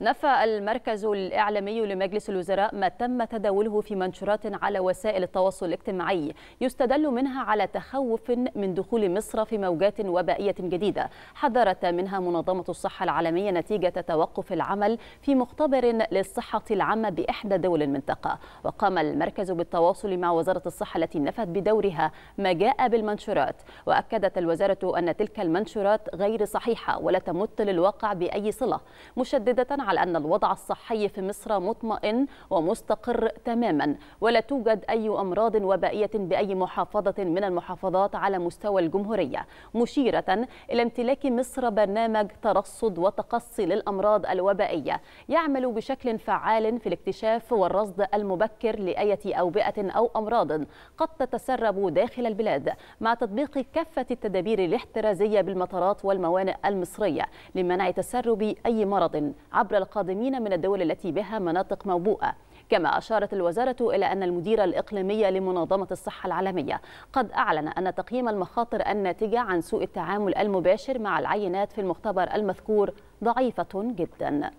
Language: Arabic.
نفى المركز الإعلامي لمجلس الوزراء ما تم تداوله في منشورات على وسائل التواصل الاجتماعي يستدل منها على تخوف من دخول مصر في موجات وبائية جديدة حذرت منها منظمة الصحة العالمية نتيجة توقف العمل في مختبر للصحة العامة بإحدى دول المنطقة وقام المركز بالتواصل مع وزارة الصحة التي نفت بدورها ما جاء بالمنشورات وأكدت الوزارة أن تلك المنشورات غير صحيحة ولا تمت للواقع بأي صلة مشددة على أن الوضع الصحي في مصر مطمئن ومستقر تماما ولا توجد أي أمراض وبائية بأي محافظة من المحافظات على مستوى الجمهورية مشيرة إلى امتلاك مصر برنامج ترصد وتقصي للأمراض الوبائية يعمل بشكل فعال في الاكتشاف والرصد المبكر لأية أوبئة أو أمراض قد تتسرب داخل البلاد مع تطبيق كافة التدابير الاحترازية بالمطارات والموانئ المصرية لمنع تسرب أي مرض عبر القادمين من الدول التي بها مناطق موبوءة كما أشارت الوزارة إلى أن المدير الاقليمي لمنظمة الصحة العالمية قد أعلن أن تقييم المخاطر الناتجة عن سوء التعامل المباشر مع العينات في المختبر المذكور ضعيفة جداً